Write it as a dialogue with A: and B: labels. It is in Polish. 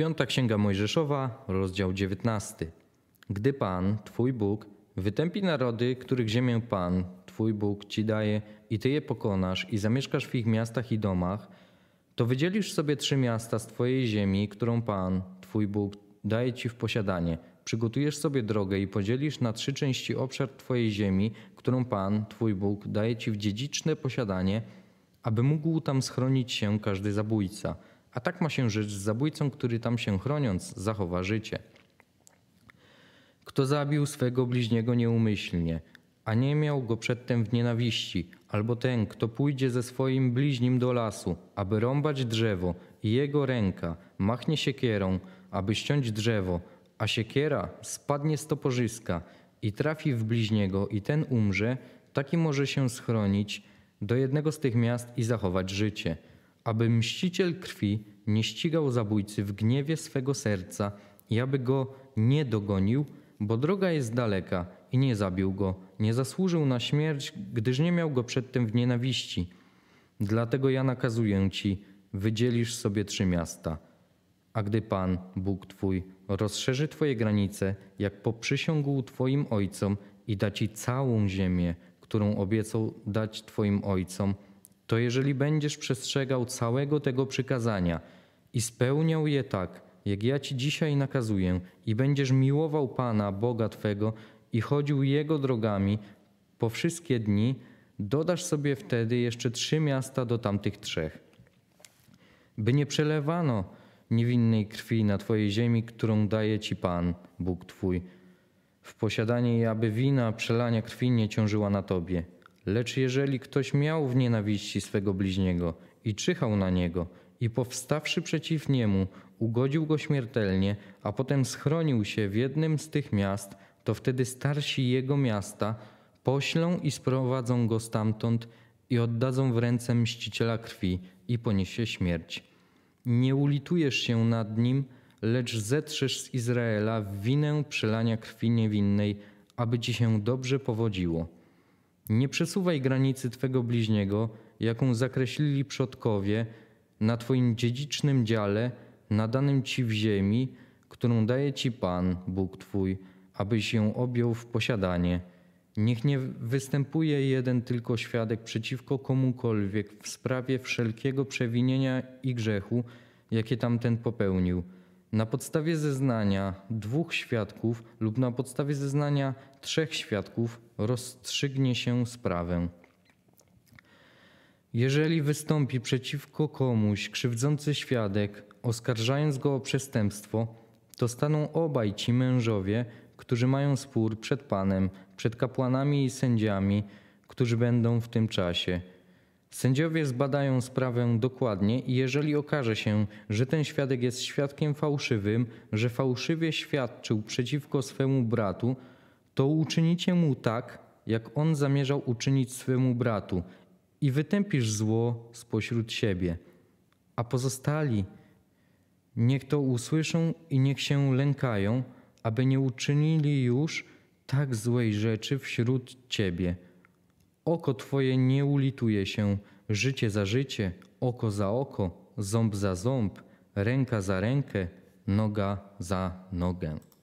A: Piąta Księga Mojżeszowa, rozdział 19. Gdy Pan, Twój Bóg, wytępi narody, których ziemię Pan, Twój Bóg Ci daje i Ty je pokonasz i zamieszkasz w ich miastach i domach, to wydzielisz sobie trzy miasta z Twojej ziemi, którą Pan, Twój Bóg, daje Ci w posiadanie. Przygotujesz sobie drogę i podzielisz na trzy części obszar Twojej ziemi, którą Pan, Twój Bóg, daje Ci w dziedziczne posiadanie, aby mógł tam schronić się każdy zabójca – a tak ma się rzecz z zabójcą, który tam się chroniąc zachowa życie. Kto zabił swego bliźniego nieumyślnie, a nie miał go przedtem w nienawiści, albo ten, kto pójdzie ze swoim bliźnim do lasu, aby rąbać drzewo, i jego ręka machnie siekierą, aby ściąć drzewo, a siekiera spadnie z toporzyska i trafi w bliźniego, i ten umrze, taki może się schronić do jednego z tych miast i zachować życie aby mściciel krwi nie ścigał zabójcy w gniewie swego serca i aby go nie dogonił, bo droga jest daleka i nie zabił go, nie zasłużył na śmierć, gdyż nie miał go przedtem w nienawiści. Dlatego ja nakazuję ci, wydzielisz sobie trzy miasta. A gdy Pan, Bóg Twój, rozszerzy Twoje granice, jak poprzysiągł Twoim ojcom i da Ci całą ziemię, którą obiecał dać Twoim ojcom, to jeżeli będziesz przestrzegał całego tego przykazania i spełniał je tak, jak ja ci dzisiaj nakazuję, i będziesz miłował Pana, Boga Twego, i chodził Jego drogami po wszystkie dni, dodasz sobie wtedy jeszcze trzy miasta do tamtych trzech. By nie przelewano niewinnej krwi na Twojej ziemi, którą daje Ci Pan, Bóg Twój, w posiadanie i aby wina przelania krwi nie ciążyła na Tobie. Lecz jeżeli ktoś miał w nienawiści swego bliźniego i czyhał na niego, i powstawszy przeciw niemu, ugodził go śmiertelnie, a potem schronił się w jednym z tych miast, to wtedy starsi jego miasta poślą i sprowadzą go stamtąd i oddadzą w ręce mściciela krwi i poniesie śmierć. Nie ulitujesz się nad nim, lecz zetrzesz z Izraela winę przelania krwi niewinnej, aby ci się dobrze powodziło. Nie przesuwaj granicy twego bliźniego, jaką zakreślili przodkowie, na twoim dziedzicznym dziale, nadanym ci w ziemi, którą daje ci Pan, Bóg twój, abyś ją objął w posiadanie. Niech nie występuje jeden tylko świadek przeciwko komukolwiek w sprawie wszelkiego przewinienia i grzechu, jakie tamten popełnił – na podstawie zeznania dwóch świadków lub na podstawie zeznania trzech świadków rozstrzygnie się sprawę. Jeżeli wystąpi przeciwko komuś krzywdzący świadek, oskarżając go o przestępstwo, to staną obaj ci mężowie, którzy mają spór przed Panem, przed kapłanami i sędziami, którzy będą w tym czasie. Sędziowie zbadają sprawę dokładnie i jeżeli okaże się, że ten świadek jest świadkiem fałszywym, że fałszywie świadczył przeciwko swemu bratu, to uczynicie mu tak, jak on zamierzał uczynić swemu bratu i wytępisz zło spośród siebie. A pozostali niech to usłyszą i niech się lękają, aby nie uczynili już tak złej rzeczy wśród ciebie. Oko Twoje nie ulituje się, życie za życie, oko za oko, ząb za ząb, ręka za rękę, noga za nogę.